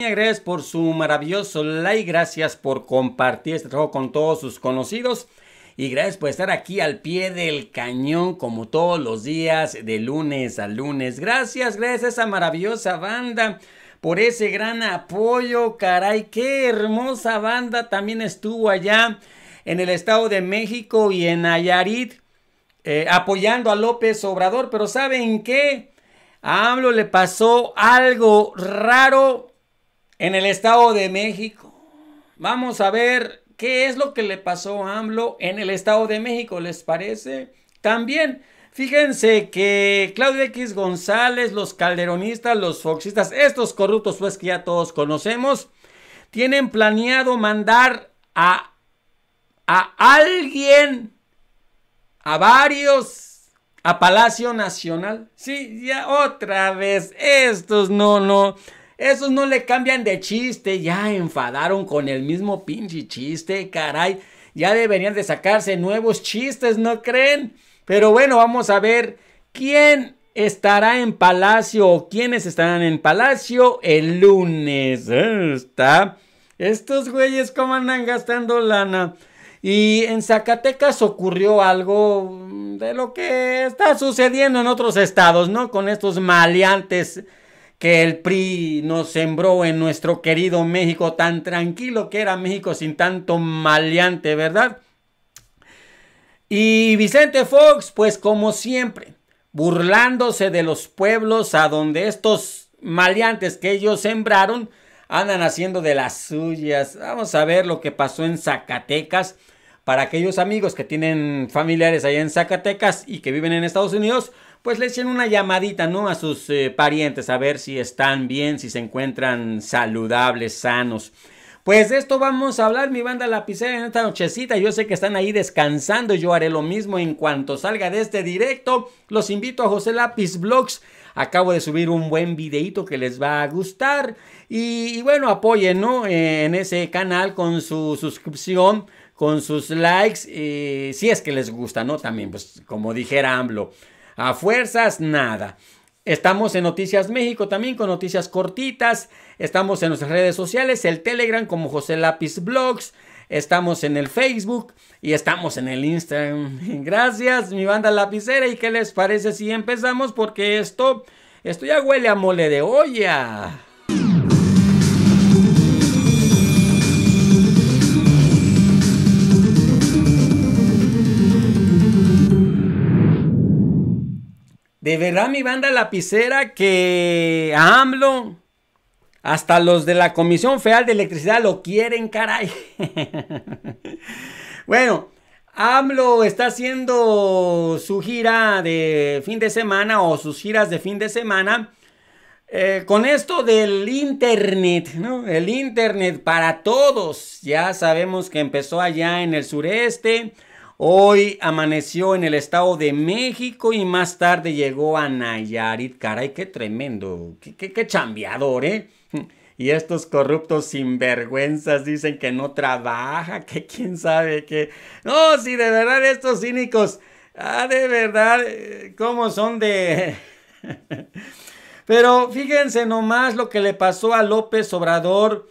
Gracias por su maravilloso like, gracias por compartir este trabajo con todos sus conocidos y gracias por estar aquí al pie del cañón como todos los días de lunes a lunes. Gracias, gracias a esa maravillosa banda por ese gran apoyo, caray, qué hermosa banda también estuvo allá en el Estado de México y en Nayarit eh, apoyando a López Obrador, pero ¿saben qué? A AMLO le pasó algo raro en el Estado de México. Vamos a ver qué es lo que le pasó a AMLO en el Estado de México, ¿les parece? También, fíjense que Claudio X González, los calderonistas, los foxistas, estos corruptos pues que ya todos conocemos, tienen planeado mandar a, a alguien, a varios a Palacio Nacional. Sí, ya otra vez, estos no, no, esos no le cambian de chiste, ya enfadaron con el mismo pinche chiste, caray. Ya deberían de sacarse nuevos chistes, ¿no creen? Pero bueno, vamos a ver quién estará en Palacio o quiénes estarán en Palacio el lunes. Eh, está. Estos güeyes cómo andan gastando lana. Y en Zacatecas ocurrió algo de lo que está sucediendo en otros estados, ¿no? Con estos maleantes que el PRI nos sembró en nuestro querido México, tan tranquilo que era México sin tanto maleante, ¿verdad? Y Vicente Fox, pues como siempre, burlándose de los pueblos a donde estos maleantes que ellos sembraron andan haciendo de las suyas. Vamos a ver lo que pasó en Zacatecas. Para aquellos amigos que tienen familiares allá en Zacatecas y que viven en Estados Unidos, pues le echen una llamadita, ¿no? A sus eh, parientes, a ver si están bien, si se encuentran saludables, sanos. Pues de esto vamos a hablar, mi banda lapicera, en esta nochecita. Yo sé que están ahí descansando. Yo haré lo mismo en cuanto salga de este directo. Los invito a José Lápiz Vlogs. Acabo de subir un buen videito que les va a gustar. Y, bueno, apoyen, ¿no? Eh, en ese canal con su suscripción, con sus likes. Eh, si es que les gusta, ¿no? También, pues como dijera AMLO. A fuerzas, nada. Estamos en Noticias México también con noticias cortitas. Estamos en nuestras redes sociales, el Telegram como José Lápiz Blogs. Estamos en el Facebook y estamos en el Instagram. Gracias, mi banda lapicera. ¿Y qué les parece si empezamos? Porque esto, esto ya huele a mole de olla. De verdad, mi banda lapicera, que AMLO, hasta los de la Comisión Federal de Electricidad lo quieren, caray. bueno, AMLO está haciendo su gira de fin de semana o sus giras de fin de semana. Eh, con esto del internet, ¿no? El internet para todos. Ya sabemos que empezó allá en el sureste, Hoy amaneció en el Estado de México y más tarde llegó a Nayarit. Caray, qué tremendo, qué, qué, chambeador, ¿eh? Y estos corruptos sinvergüenzas dicen que no trabaja, que quién sabe qué. No, si de verdad estos cínicos, ah, de verdad, eh, cómo son de... Pero fíjense nomás lo que le pasó a López Obrador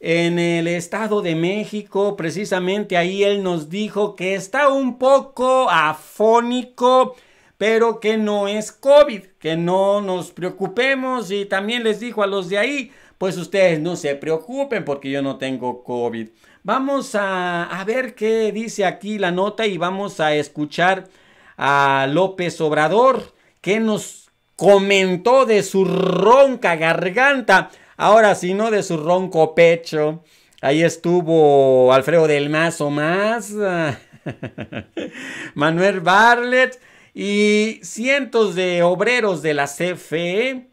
en el Estado de México. Precisamente ahí él nos dijo que está un poco afónico, pero que no es COVID, que no nos preocupemos. Y también les dijo a los de ahí, pues ustedes no se preocupen porque yo no tengo COVID. Vamos a, ver qué dice aquí la nota y vamos a escuchar a López Obrador que nos comentó de su ronca garganta. Ahora sí, ¿no? De su ronco pecho. Ahí estuvo Alfredo del Mazo más, Manuel Barlet y cientos de obreros de la CFE.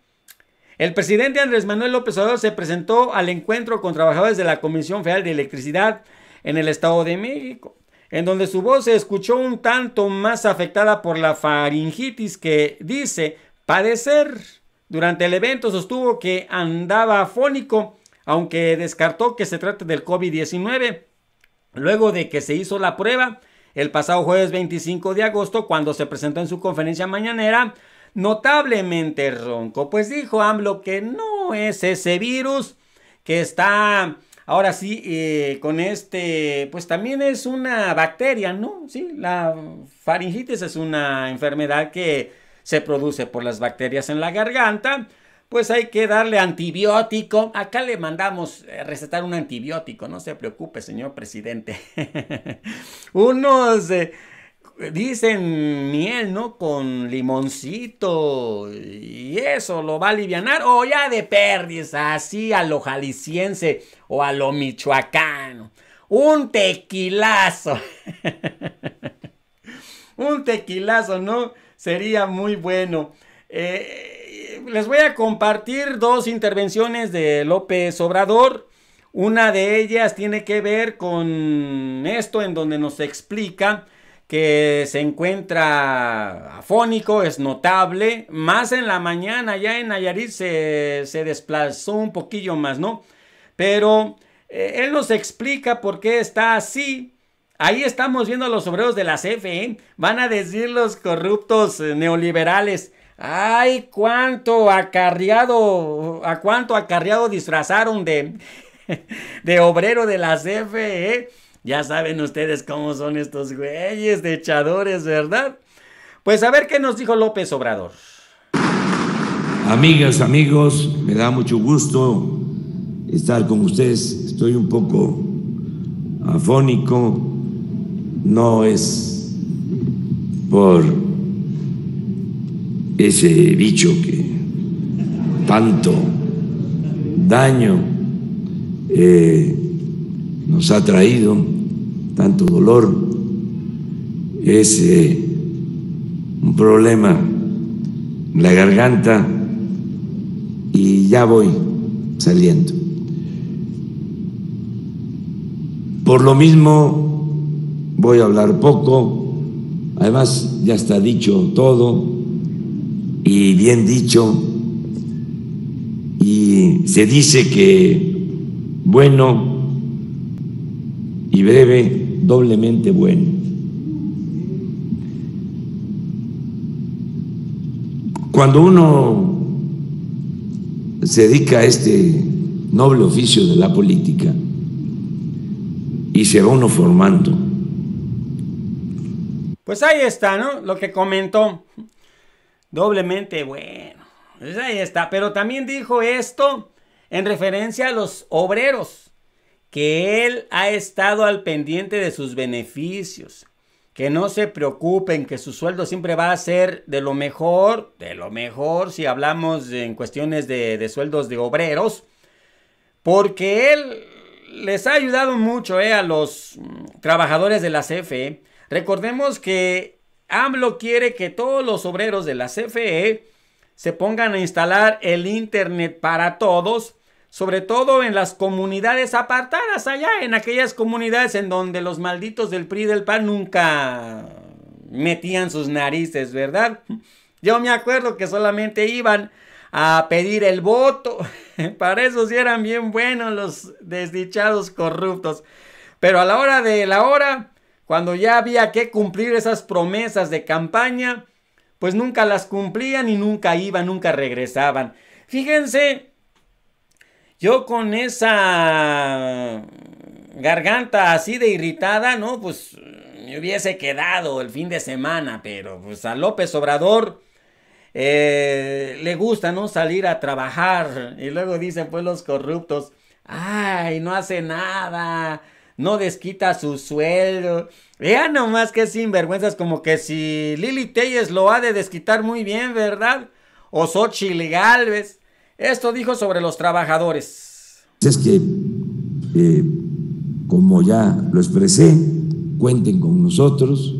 El presidente Andrés Manuel López Obrador se presentó al encuentro con trabajadores de la Comisión Federal de Electricidad en el Estado de México, en donde su voz se escuchó un tanto más afectada por la faringitis que dice padecer. Durante el evento sostuvo que andaba fónico aunque descartó que se trate del COVID-19. Luego de que se hizo la prueba, el pasado jueves 25 de agosto, cuando se presentó en su conferencia mañanera, notablemente ronco, pues dijo AMLO que no es ese virus que está ahora sí eh, con este, pues también es una bacteria, ¿no? Sí, la faringitis es una enfermedad que se produce por las bacterias en la garganta, pues hay que darle antibiótico. Acá le mandamos eh, recetar un antibiótico, no se preocupe, señor presidente. Unos eh, dicen miel, ¿no? Con limoncito y eso lo va a aliviar. O ya de pérdidas así a lo jalisciense o a lo michoacano. Un tequilazo. un tequilazo, ¿no? Sería muy bueno. Eh, les voy a compartir dos intervenciones de López Obrador. Una de ellas tiene que ver con esto en donde nos explica que se encuentra afónico, es notable. Más en la mañana, ya en Nayarit se, desplazó un poquillo más, ¿no? Pero eh, él nos explica por qué está así Ahí estamos viendo a los obreros de la CFE. Van a decir los corruptos eh, neoliberales. Ay, cuánto acarreado, a cuánto acarreado disfrazaron de, de obrero de la CFE. Ya saben ustedes cómo son estos güeyes de echadores, ¿verdad? Pues a ver qué nos dijo López Obrador. Amigas, amigos, me da mucho gusto estar con ustedes. Estoy un poco afónico no es por ese bicho que tanto daño eh, nos ha traído, tanto dolor, es eh, un problema en la garganta y ya voy saliendo. Por lo mismo, voy a hablar poco, además ya está dicho todo y bien dicho, y se dice que bueno y breve, doblemente bueno. Cuando uno se dedica a este noble oficio de la política y se va uno formando, pues ahí está, ¿no? Lo que comentó. Doblemente bueno. Pues ahí está. Pero también dijo esto en referencia a los obreros. Que él ha estado al pendiente de sus beneficios. Que no se preocupen, que su sueldo siempre va a ser de lo mejor, de lo mejor si hablamos en cuestiones de, sueldos de obreros. Porque él les ha ayudado mucho eh, a los mm, trabajadores de la CFE Recordemos que AMLO quiere que todos los obreros de la CFE se pongan a instalar el Internet para todos, sobre todo en las comunidades apartadas allá, en aquellas comunidades en donde los malditos del PRI del PAN nunca metían sus narices, ¿verdad? Yo me acuerdo que solamente iban a pedir el voto. Para eso sí eran bien buenos los desdichados corruptos. Pero a la hora de la hora, cuando ya había que cumplir esas promesas de campaña, pues nunca las cumplían y nunca iban, nunca regresaban. Fíjense, yo con esa garganta así de irritada, ¿no? Pues me hubiese quedado el fin de semana, pero pues a López Obrador eh, le gusta, ¿no? Salir a trabajar. Y luego dicen, pues los corruptos, ay, no hace nada no desquita su sueldo. Vean nomás que sinvergüenzas, como que si Lili Telles lo ha de desquitar muy bien, ¿verdad? O Xochitl Galvez. Esto dijo sobre los trabajadores. Es que, eh, como ya lo expresé, cuenten con nosotros.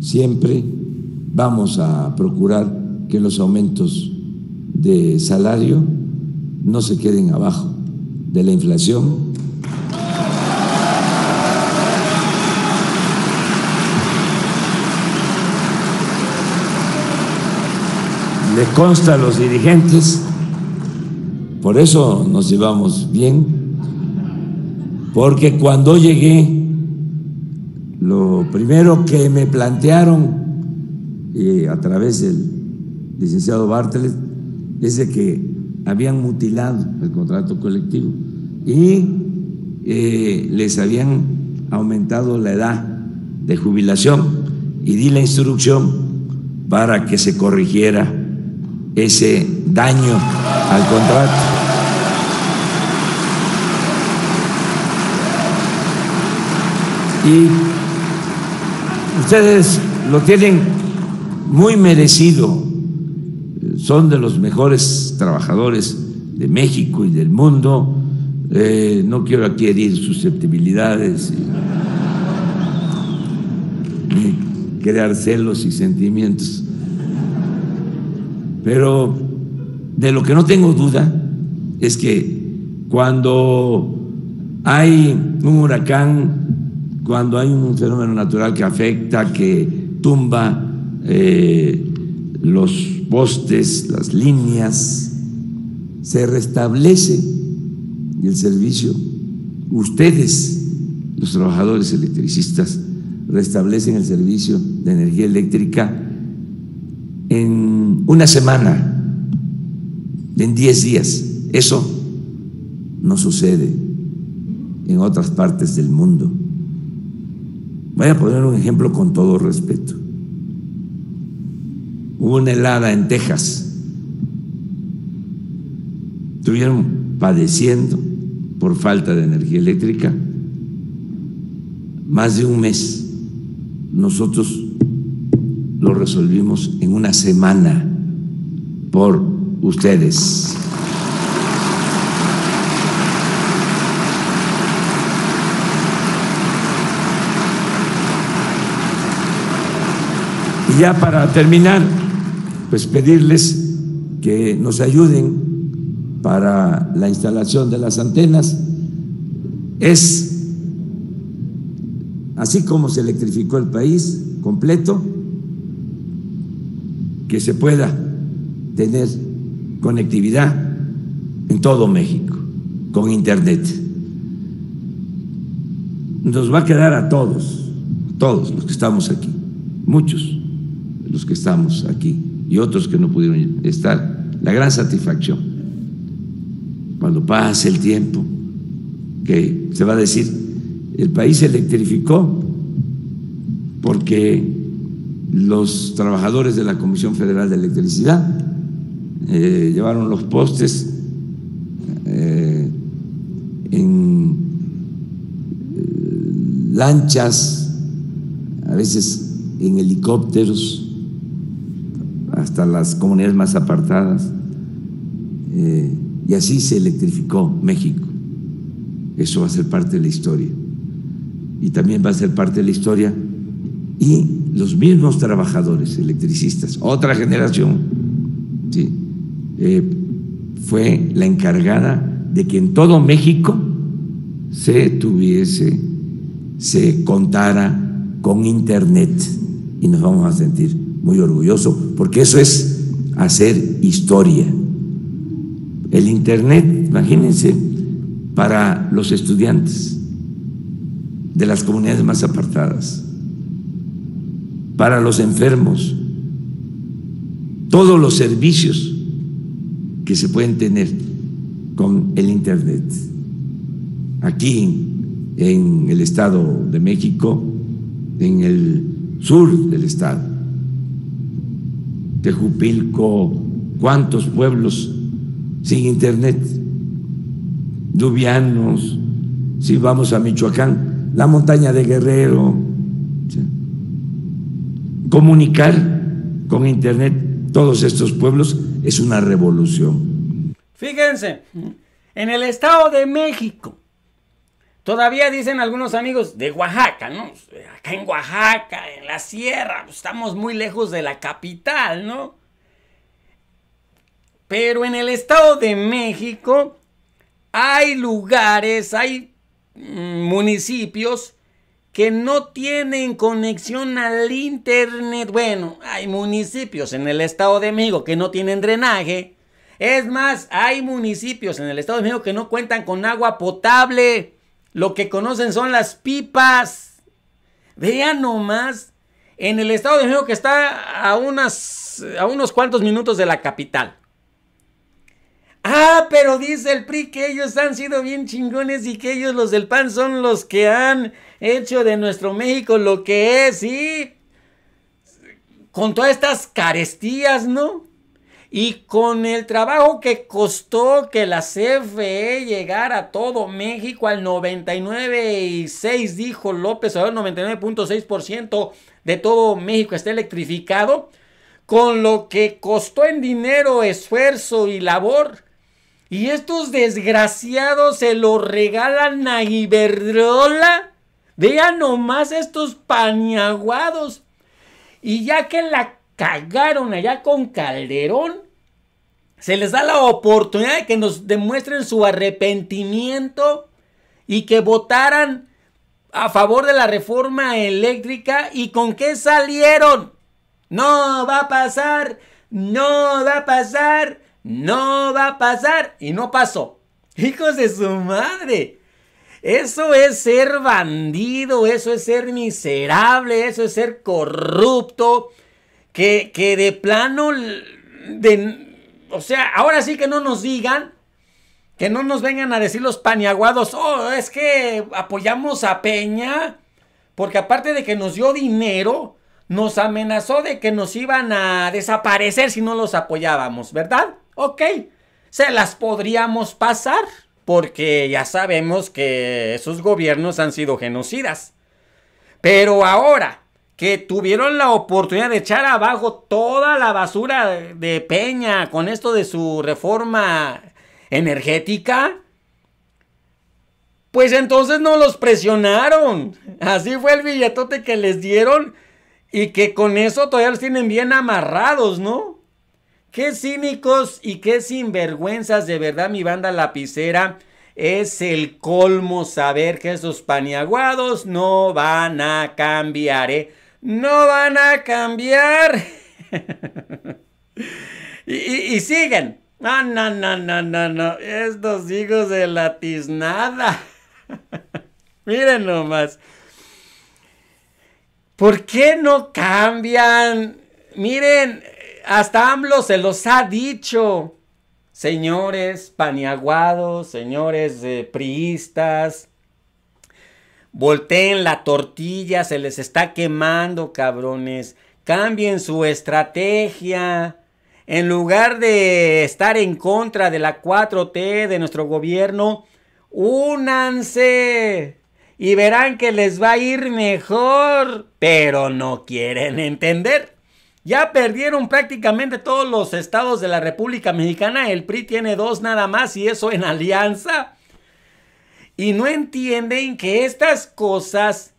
Siempre vamos a procurar que los aumentos de salario no se queden abajo de la inflación le consta a los dirigentes, por eso nos llevamos bien, porque cuando llegué, lo primero que me plantearon a través del licenciado Bartlett es de que habían mutilado el contrato colectivo y eh, les habían aumentado la edad de jubilación y di la instrucción para que se corrigiera ese daño al contrato. Y ustedes lo tienen muy merecido, son de los mejores trabajadores de México y del mundo. Eh, no quiero adquirir susceptibilidades ni crear celos y sentimientos pero de lo que no tengo duda es que cuando hay un huracán, cuando hay un fenómeno natural que afecta, que tumba eh, los postes, las líneas, se restablece el servicio. Ustedes, los trabajadores electricistas, restablecen el servicio de energía eléctrica en una semana, en 10 días. Eso no sucede en otras partes del mundo. Voy a poner un ejemplo con todo respeto. Hubo una helada en Texas. Estuvieron padeciendo por falta de energía eléctrica más de un mes. Nosotros lo resolvimos en una semana por ustedes. Y ya para terminar, pues pedirles que nos ayuden para la instalación de las antenas. Es así como se electrificó el país completo, que se pueda tener conectividad en todo México con Internet. Nos va a quedar a todos, todos los que estamos aquí, muchos de los que estamos aquí y otros que no pudieron estar, la gran satisfacción. Cuando pase el tiempo, que se va a decir, el país se electrificó porque los trabajadores de la Comisión Federal de Electricidad eh, llevaron los postes eh, en eh, lanchas, a veces en helicópteros, hasta las comunidades más apartadas. y así se electrificó México. Eso va a ser parte de la historia. Y también va a ser parte de la historia y los mismos trabajadores electricistas, otra generación eh, fue la encargada de que en todo México se tuviese, se contara con Internet. Y nos vamos a sentir muy orgullosos, porque eso es hacer historia. El Internet, imagínense, para los estudiantes de las comunidades más apartadas, para los enfermos, todos los servicios que se pueden tener con el Internet. Aquí en el Estado de México, en el sur del Estado, Tejupilco, ¿cuántos pueblos sin Internet? Dubianos, si vamos a Michoacán, la montaña de Guerrero, comunicar con Internet todos estos pueblos es una revolución. Fíjense, en el Estado de México, todavía dicen algunos amigos de Oaxaca, ¿no? Acá en Oaxaca, en la sierra, pues, estamos muy lejos de la capital, ¿no? Pero en el Estado de México hay lugares, hay mm, municipios que no tienen conexión al Internet. Bueno, hay municipios en el Estado de México que no tienen drenaje. Es más, hay municipios en el Estado de México que no cuentan con agua potable. Lo que conocen son las pipas. Vean nomás, en el Estado de México que está a, unas, a unos cuantos minutos de la capital. Ah, pero dice el PRI que ellos han sido bien chingones y que ellos los del PAN son los que han hecho de nuestro México lo que es, ¿sí? Con todas estas carestías, ¿no? Y con el trabajo que costó que la CFE llegara a todo México al 99.6, dijo López Obrador, 99.6% de todo México está electrificado, con lo que costó en dinero, esfuerzo y labor. Y estos desgraciados se lo regalan a Iberdrola Vean nomás estos pañaguados Y ya que la cagaron allá con Calderón, se les da la oportunidad de que nos demuestren su arrepentimiento y que votaran a favor de la reforma eléctrica. ¿Y con qué salieron? No va a pasar, no va a pasar, no va a pasar. Y no pasó. Hijos de su madre. Eso es ser bandido, eso es ser miserable, eso es ser corrupto, que, de plano, de, o sea, ahora sí que no nos digan, que no nos vengan a decir los paniaguados, oh, es que apoyamos a Peña, porque aparte de que nos dio dinero, nos amenazó de que nos iban a desaparecer si no los apoyábamos, ¿verdad? Ok, se las podríamos pasar porque ya sabemos que esos gobiernos han sido genocidas. Pero ahora que tuvieron la oportunidad de echar abajo toda la basura de Peña con esto de su reforma energética, pues entonces no los presionaron. Así fue el billetote que les dieron y que con eso todavía los tienen bien amarrados, ¿no? Qué cínicos y qué sinvergüenzas, de verdad, mi banda lapicera. Es el colmo saber que esos paniaguados no van a cambiar, ¿eh? No van a cambiar. y, siguen. No, no, no, no, no, no. Estos hijos de la tiznada. Miren nomás. ¿Por qué no cambian? Miren, hasta AMLO se los ha dicho. Señores paniaguados, señores eh, priistas, volteen la tortilla, se les está quemando, cabrones. Cambien su estrategia. En lugar de estar en contra de la 4T de nuestro gobierno, únanse y verán que les va a ir mejor. Pero no quieren entender. Ya perdieron prácticamente todos los estados de la República Mexicana. El PRI tiene dos nada más y eso en alianza. Y no entienden que estas cosas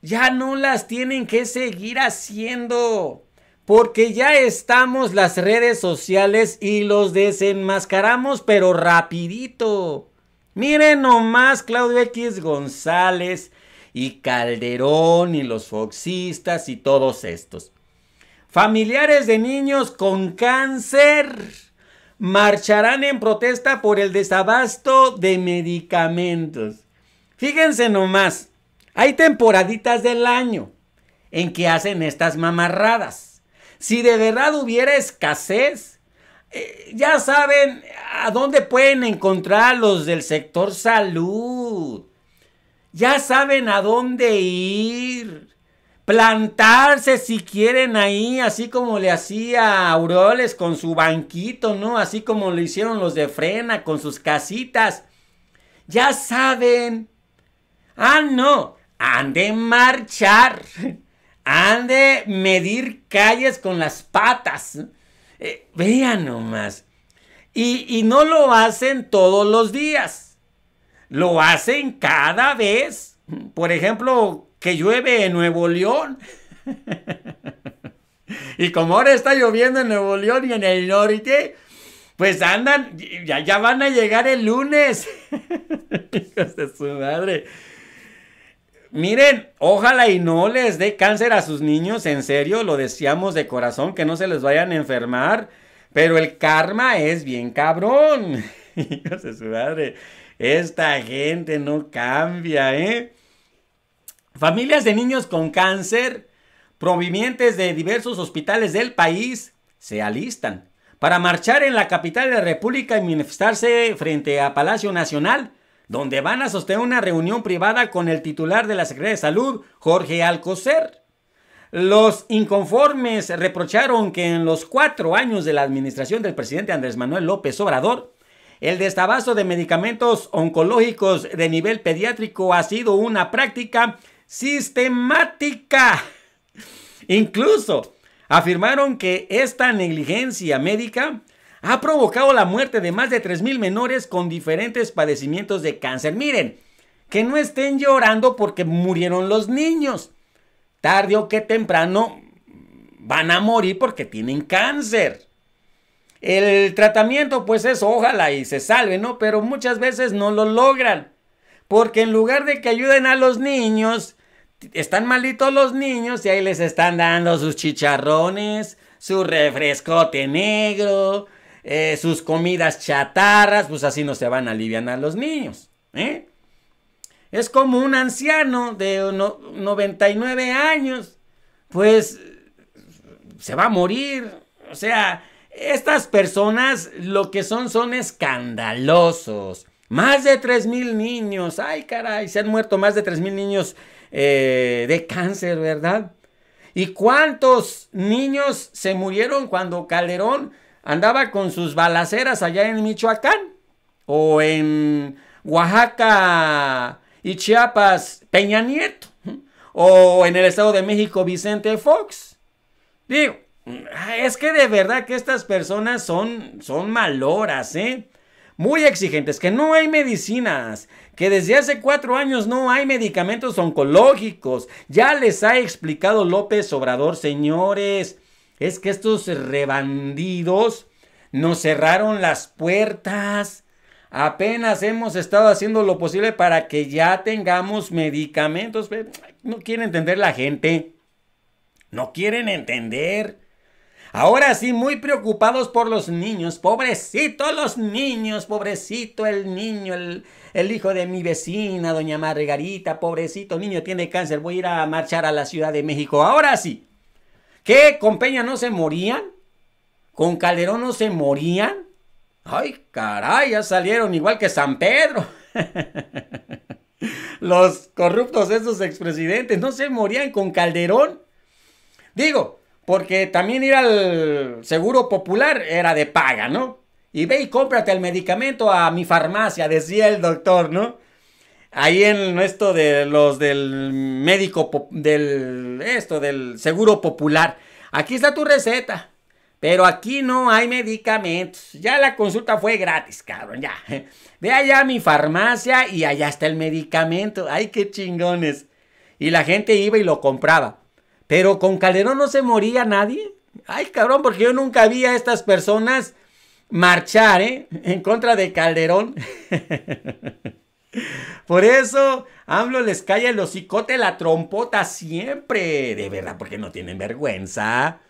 ya no las tienen que seguir haciendo. Porque ya estamos las redes sociales y los desenmascaramos, pero rapidito. Miren nomás Claudio X González y Calderón y los foxistas y todos estos. Familiares de niños con cáncer marcharán en protesta por el desabasto de medicamentos. Fíjense nomás, hay temporaditas del año en que hacen estas mamarradas. Si de verdad hubiera escasez, eh, ya saben a dónde pueden encontrar los del sector salud. Ya saben a dónde ir plantarse si quieren ahí, así como le hacía Auroles con su banquito, ¿no? Así como lo hicieron los de Frena con sus casitas. Ya saben. Ah, no. Han de marchar. Han de medir calles con las patas. Eh, vean nomás. Y, y no lo hacen todos los días. Lo hacen cada vez. Por ejemplo, que llueve en Nuevo León. y como ahora está lloviendo en Nuevo León y en el norte, pues andan, ya, ya van a llegar el lunes. Hijos de su madre. Miren, ojalá y no les dé cáncer a sus niños, en serio, lo decíamos de corazón, que no se les vayan a enfermar, pero el karma es bien cabrón. Hijos de su madre, esta gente no cambia, ¿eh? Familias de niños con cáncer provenientes de diversos hospitales del país se alistan para marchar en la capital de la República y manifestarse frente a Palacio Nacional, donde van a sostener una reunión privada con el titular de la Secretaría de Salud, Jorge Alcocer. Los inconformes reprocharon que en los cuatro años de la administración del presidente Andrés Manuel López Obrador, el destabazo de medicamentos oncológicos de nivel pediátrico ha sido una práctica sistemática. Incluso afirmaron que esta negligencia médica ha provocado la muerte de más de 3.000 menores con diferentes padecimientos de cáncer. Miren, que no estén llorando porque murieron los niños. Tarde o que temprano van a morir porque tienen cáncer. El tratamiento pues es ojalá y se salve, ¿no? Pero muchas veces no lo logran. Porque en lugar de que ayuden a los niños, están malitos los niños y ahí les están dando sus chicharrones, su refrescote negro, eh, sus comidas chatarras, pues así no se van a aliviar a los niños. ¿eh? Es como un anciano de 99 años, pues se va a morir. O sea, estas personas lo que son son escandalosos. Más de mil niños, ay caray, se han muerto más de mil niños eh, de cáncer, ¿verdad? ¿Y cuántos niños se murieron cuando Calderón andaba con sus balaceras allá en Michoacán? O en Oaxaca y Chiapas, Peña Nieto. O en el Estado de México, Vicente Fox. Digo, es que de verdad que estas personas son, son maloras, ¿eh? muy exigentes, que no hay medicinas, que desde hace cuatro años no hay medicamentos oncológicos. Ya les ha explicado López Obrador, señores, es que estos rebandidos nos cerraron las puertas. Apenas hemos estado haciendo lo posible para que ya tengamos medicamentos. No quieren entender la gente. No quieren entender. Ahora sí, muy preocupados por los niños. ¡Pobrecitos los niños, pobrecito el niño, el, el hijo de mi vecina, doña Margarita, pobrecito niño, tiene cáncer, voy a ir a marchar a la Ciudad de México. Ahora sí. ¿Qué? ¿Con Peña no se morían? ¿Con Calderón no se morían? Ay, caray, ya salieron igual que San Pedro. Los corruptos esos expresidentes no se morían con Calderón. Digo, porque también ir al seguro popular era de paga, ¿no? Y ve y cómprate el medicamento a mi farmacia, decía el doctor, ¿no? Ahí en esto de los del médico, del, esto del seguro popular. Aquí está tu receta. Pero aquí no hay medicamentos. Ya la consulta fue gratis, cabrón, ya. Ve allá a mi farmacia y allá está el medicamento. Ay, qué chingones. Y la gente iba y lo compraba. Pero con Calderón no se moría nadie. Ay, cabrón, porque yo nunca vi a estas personas marchar ¿eh? en contra de Calderón. Por eso AMLO les calla el hocicote, la trompota siempre. De verdad, porque no tienen vergüenza.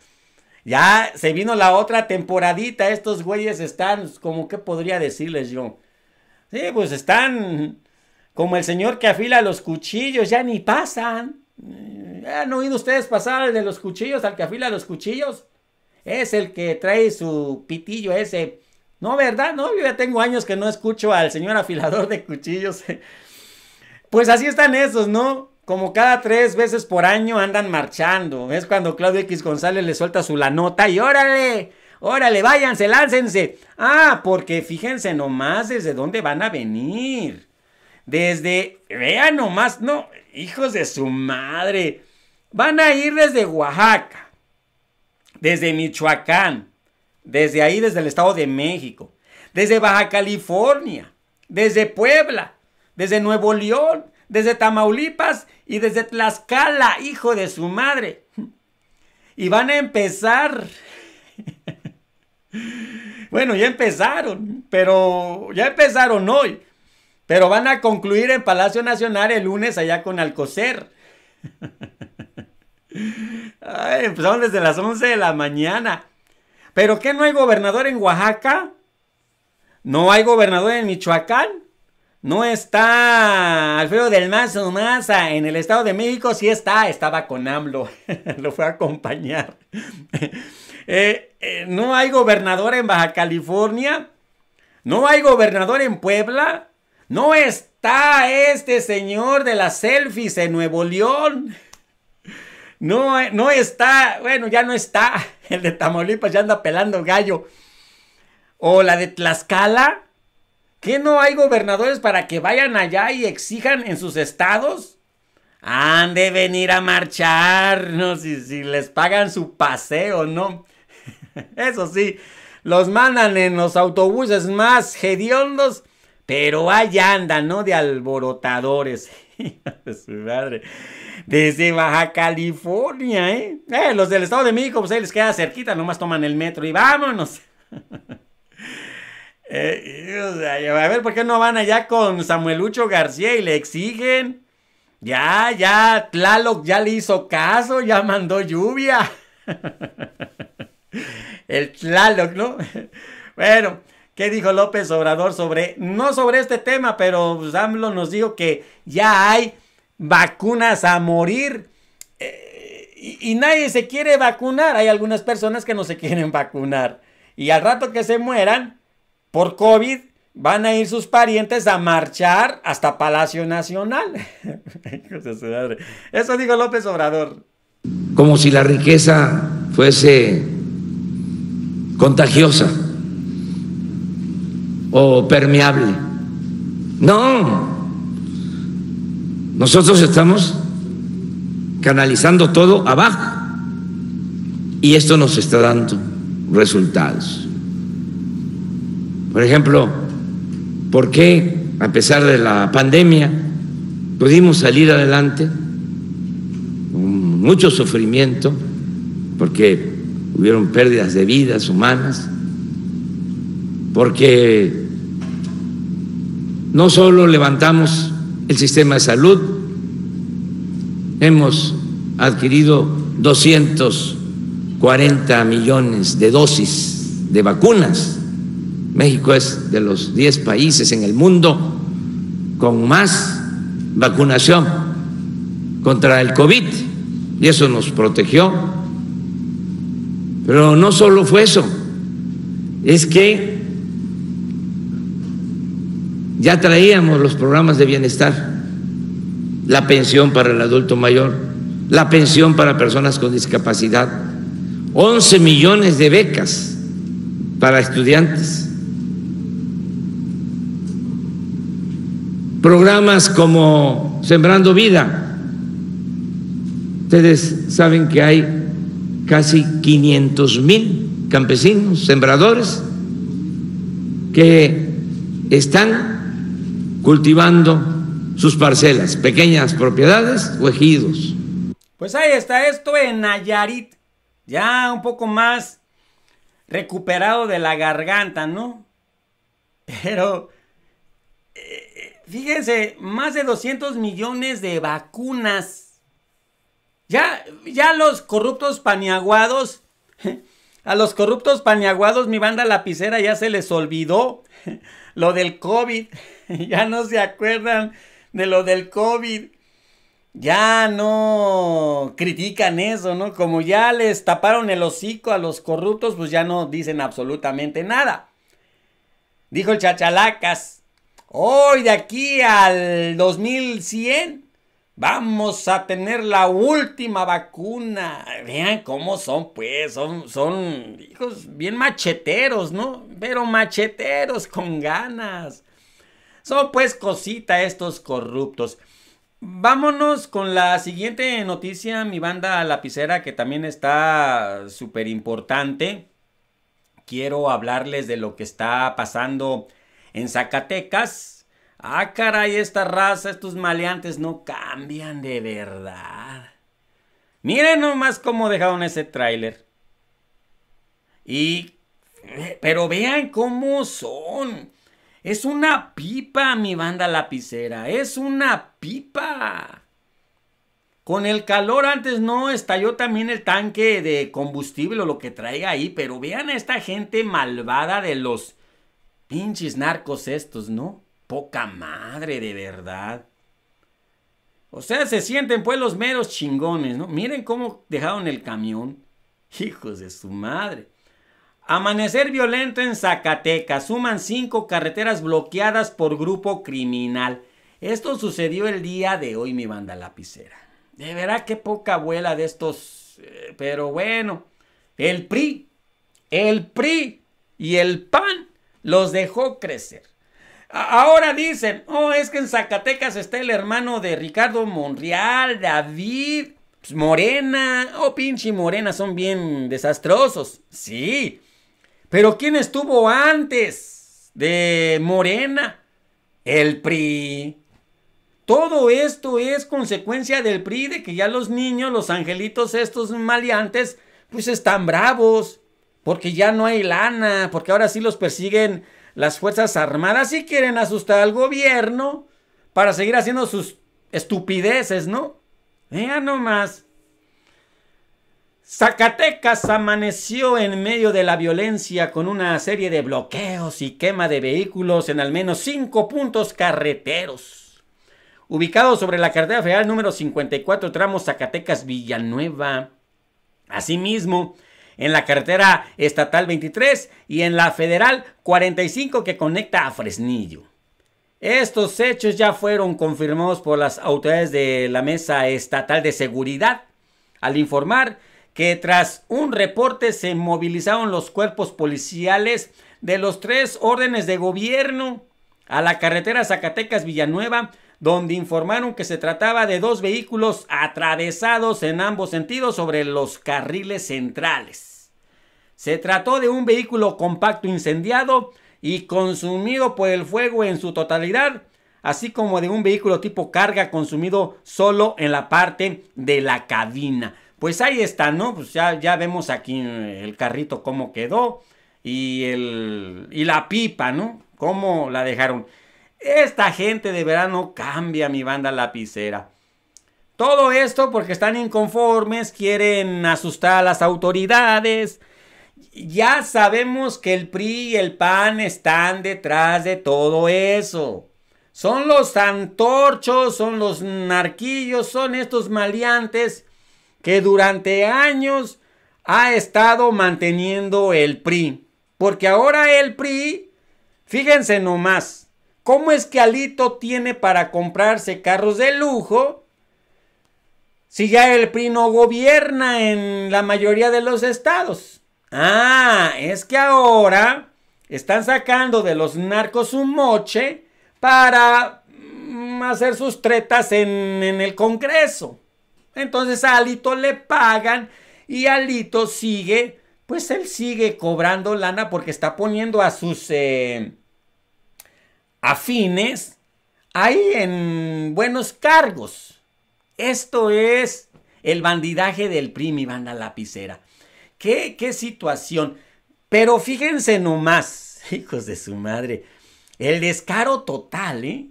Ya se vino la otra temporadita. Estos güeyes están, como qué podría decirles yo. Sí, pues están como el señor que afila los cuchillos, ya ni pasan. Eh, ¿Han oído ustedes pasar al de los cuchillos, al que afila los cuchillos? Es el que trae su pitillo ese. No, ¿verdad? No, yo ya tengo años que no escucho al señor afilador de cuchillos. Pues así están esos, ¿no? Como cada tres veces por año andan marchando. Es cuando Claudio X González le suelta su la nota y órale, órale, váyanse, láncense. Ah, porque fíjense nomás desde dónde van a venir. Desde, vean nomás, no, hijos de su madre. Van a ir desde Oaxaca, desde Michoacán, desde ahí, desde el Estado de México, desde Baja California, desde Puebla, desde Nuevo León, desde Tamaulipas y desde Tlaxcala, hijo de su madre. Y van a empezar. bueno, ya empezaron, pero ya empezaron hoy. Pero van a concluir en Palacio Nacional el lunes allá con Alcocer. Ay, empezaron pues desde las 11 de la mañana. ¿Pero qué no hay gobernador en Oaxaca? ¿No hay gobernador en Michoacán? ¿No está Alfredo del Mazo Maza ah, en el Estado de México? Sí está, estaba con AMLO, lo fue a acompañar. Eh, eh, ¿No hay gobernador en Baja California? ¿No hay gobernador en Puebla? ¿No está este señor de las selfies en Nuevo León? No, eh, no está, bueno, ya no está. El de Tamaulipas ya anda pelando gallo. O la de Tlaxcala. ¿Que no hay gobernadores para que vayan allá y exijan en sus estados? Han de venir a marcharnos y si, les pagan su paseo, ¿no? Eso sí, los mandan en los autobuses más hediondos, pero allá andan, ¿no? De alborotadores. madre desde Baja California, ¿eh? ¿eh? Los del Estado de México, pues ahí les queda cerquita, nomás toman el metro y vámonos. eh, o sea, a ver, ¿por qué no van allá con Samuelucho García y le exigen? Ya, ya, Tlaloc ya le hizo caso, ya mandó lluvia. el Tlaloc, ¿no? bueno, ¿Qué dijo López Obrador sobre, no sobre este tema, pero pues, AMLO nos dijo que ya hay vacunas a morir. Eh, y, nadie se quiere vacunar. Hay algunas personas que no se quieren vacunar. Y al rato que se mueran por COVID, van a ir sus parientes a marchar hasta Palacio Nacional. Eso digo López Obrador. Como si la riqueza fuese contagiosa o permeable. No, nosotros estamos canalizando todo abajo y esto nos está dando resultados. Por ejemplo, ¿por qué a pesar de la pandemia pudimos salir adelante con mucho sufrimiento? Porque hubieron pérdidas de vidas humanas, porque no solo levantamos el sistema de salud. Hemos adquirido 240 millones de dosis de vacunas. México es de los 10 países en el mundo con más vacunación contra el COVID y eso nos protegió. Pero no solo fue eso, es que ya traíamos los programas de bienestar, la pensión para el adulto mayor, la pensión para personas con discapacidad, 11 millones de becas para estudiantes, programas como Sembrando Vida. Ustedes saben que hay casi 500 mil campesinos, sembradores, que están cultivando sus parcelas, pequeñas propiedades o ejidos. Pues ahí está esto en Nayarit, ya un poco más recuperado de la garganta, ¿no? Pero, eh, fíjense, más de 200 millones de vacunas. Ya, ya los corruptos paniaguados a los corruptos pañaguados, mi banda lapicera ya se les olvidó lo del COVID. Ya no se acuerdan de lo del COVID. Ya no critican eso, ¿no? Como ya les taparon el hocico a los corruptos, pues ya no dicen absolutamente nada. Dijo el chachalacas, hoy de aquí al 2100 Vamos a tener la última vacuna. Vean cómo son, pues, son, son hijos bien macheteros, ¿no? Pero macheteros con ganas. Son pues cosita estos corruptos. Vámonos con la siguiente noticia, mi banda lapicera, que también está súper importante. Quiero hablarles de lo que está pasando en Zacatecas Ah, caray, esta raza, estos maleantes no cambian de verdad. Miren nomás cómo dejaron ese tráiler. Y... Pero vean cómo son. Es una pipa, mi banda lapicera. Es una pipa. Con el calor antes no estalló también el tanque de combustible o lo que traiga ahí. Pero vean a esta gente malvada de los pinches narcos estos, ¿no? poca madre, de verdad. O sea, se sienten pues los meros chingones, ¿no? Miren cómo dejaron el camión. Hijos de su madre. Amanecer violento en Zacatecas. Suman cinco carreteras bloqueadas por grupo criminal. Esto sucedió el día de hoy, mi banda lapicera. De verdad, qué poca abuela de estos. Eh, pero bueno, el PRI, el PRI y el PAN los dejó crecer. Ahora dicen, oh, es que en Zacatecas está el hermano de Ricardo Monreal, David, pues, Morena. Oh, pinche Morena, son bien desastrosos. Sí. Pero ¿quién estuvo antes de Morena? El PRI. Todo esto es consecuencia del PRI, de que ya los niños, los angelitos estos maleantes, pues están bravos. Porque ya no hay lana, porque ahora sí los persiguen las Fuerzas Armadas sí quieren asustar al gobierno para seguir haciendo sus estupideces, ¿no? Vean nomás. Zacatecas amaneció en medio de la violencia con una serie de bloqueos y quema de vehículos en al menos cinco puntos carreteros. Ubicado sobre la carretera federal número 54, tramo Zacatecas-Villanueva. Asimismo, en la carretera estatal 23 y en la federal 45 que conecta a Fresnillo. Estos hechos ya fueron confirmados por las autoridades de la Mesa Estatal de Seguridad al informar que tras un reporte se movilizaron los cuerpos policiales de los tres órdenes de gobierno a la carretera Zacatecas Villanueva donde informaron que se trataba de dos vehículos atravesados en ambos sentidos sobre los carriles centrales. Se trató de un vehículo compacto incendiado y consumido por el fuego en su totalidad, así como de un vehículo tipo carga consumido solo en la parte de la cabina. Pues ahí está, ¿no? Pues ya, ya vemos aquí eh, el carrito cómo quedó y, el, y la pipa, ¿no? Cómo la dejaron. Esta gente de verano cambia mi banda lapicera. Todo esto porque están inconformes, quieren asustar a las autoridades. Ya sabemos que el PRI y el PAN están detrás de todo eso. Son los antorchos, son los narquillos, son estos maleantes que durante años ha estado manteniendo el PRI. Porque ahora el PRI, fíjense nomás, ¿Cómo es que Alito tiene para comprarse carros de lujo si ya el PRI no gobierna en la mayoría de los estados? Ah, es que ahora están sacando de los narcos un moche para mm, hacer sus tretas en, el Congreso. Entonces a Alito le pagan y Alito sigue, pues él sigue cobrando lana porque está poniendo a sus... Eh, afines hay en buenos cargos. Esto es el bandidaje del primi, banda lapicera. ¿Qué, qué situación? Pero fíjense nomás, hijos de su madre, el descaro total, ¿eh?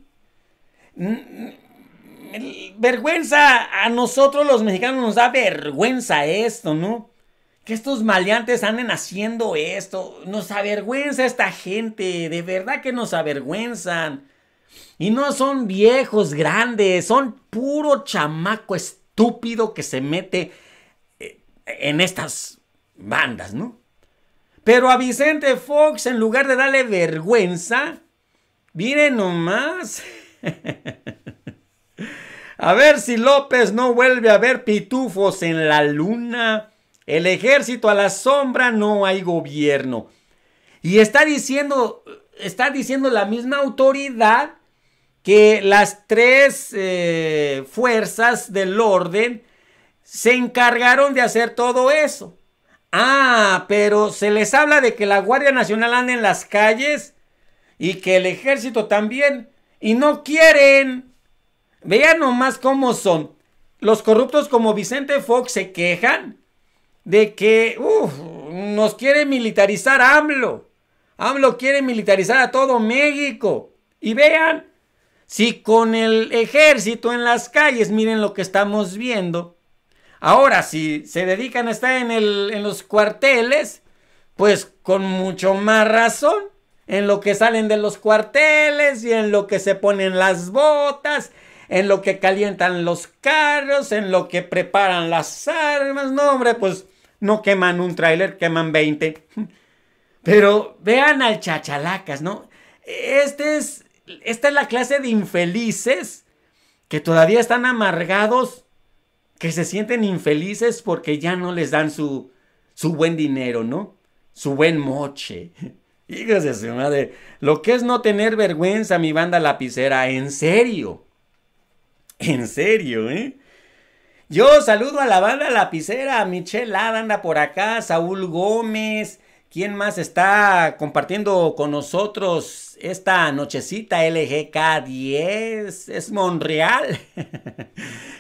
Mm, mm, vergüenza, a nosotros los mexicanos nos da vergüenza esto, ¿no? que estos maleantes anden haciendo esto. Nos avergüenza esta gente, de verdad que nos avergüenzan. Y no son viejos grandes, son puro chamaco estúpido que se mete eh, en estas bandas, ¿no? Pero a Vicente Fox, en lugar de darle vergüenza, miren nomás. a ver si López no vuelve a ver pitufos en la luna. El ejército a la sombra no hay gobierno. Y está diciendo, está diciendo la misma autoridad que las tres eh, fuerzas del orden se encargaron de hacer todo eso. Ah, pero se les habla de que la Guardia Nacional anda en las calles y que el ejército también. Y no quieren. Vean nomás cómo son. Los corruptos como Vicente Fox se quejan de que uf, nos quiere militarizar AMLO. AMLO quiere militarizar a todo México. Y vean, si con el ejército en las calles, miren lo que estamos viendo. Ahora, si se dedican a estar en, el, en los cuarteles, pues con mucho más razón en lo que salen de los cuarteles y en lo que se ponen las botas, en lo que calientan los carros, en lo que preparan las armas. No, hombre, pues no queman un tráiler, queman 20. Pero vean al chachalacas, ¿no? Este es, esta es la clase de infelices que todavía están amargados, que se sienten infelices porque ya no les dan su, su buen dinero, ¿no? Su buen moche. Híjese su madre. Lo que es no tener vergüenza, mi banda lapicera, en serio. En serio, ¿eh? Yo saludo a la banda lapicera, Michelle anda por acá, Saúl Gómez. ¿Quién más está compartiendo con nosotros esta nochecita LGK10? Es Monreal.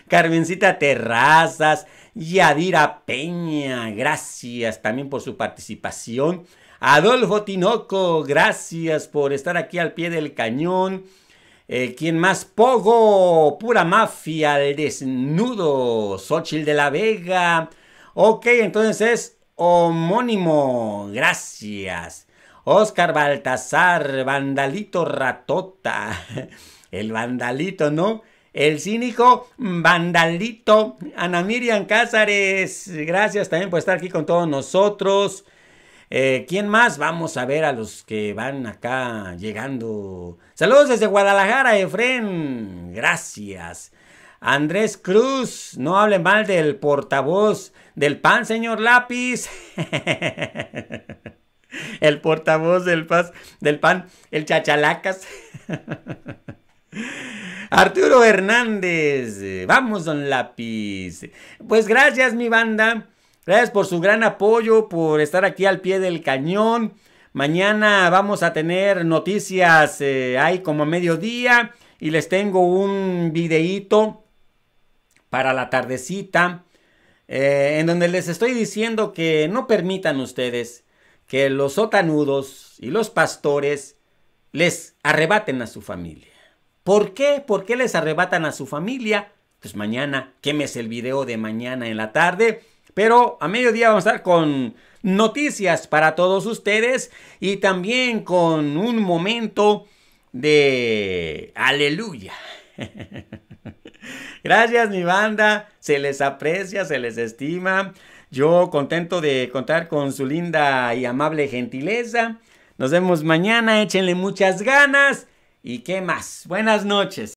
Carmencita Terrazas, Yadira Peña, gracias también por su participación. Adolfo Tinoco, gracias por estar aquí al pie del cañón. Eh, ¿Quién más? Pogo, pura mafia, El desnudo, Xochil de la Vega. Ok, entonces es homónimo, gracias. Oscar Baltasar, Vandalito Ratota. El Vandalito, ¿no? El cínico Vandalito. Ana Miriam Cázares, gracias también por estar aquí con todos nosotros. Eh, ¿Quién más? Vamos a ver a los que van acá llegando. Saludos desde Guadalajara, Efren. Gracias. Andrés Cruz, no hablen mal del portavoz del PAN, señor Lápiz. el portavoz del, del PAN, el chachalacas. Arturo Hernández, eh, vamos, don Lápiz. Pues gracias, mi banda. Gracias por su gran apoyo, por estar aquí al pie del cañón. Mañana vamos a tener noticias eh, ahí como a mediodía y les tengo un videíto para la tardecita eh, en donde les estoy diciendo que no permitan ustedes que los sotanudos y los pastores les arrebaten a su familia. ¿Por qué? ¿Por qué les arrebatan a su familia? Pues mañana, quemes el video de mañana en la tarde pero a mediodía vamos a estar con noticias para todos ustedes y también con un momento de aleluya. Gracias mi banda, se les aprecia, se les estima. Yo contento de contar con su linda y amable gentileza. Nos vemos mañana, échenle muchas ganas y qué más. Buenas noches.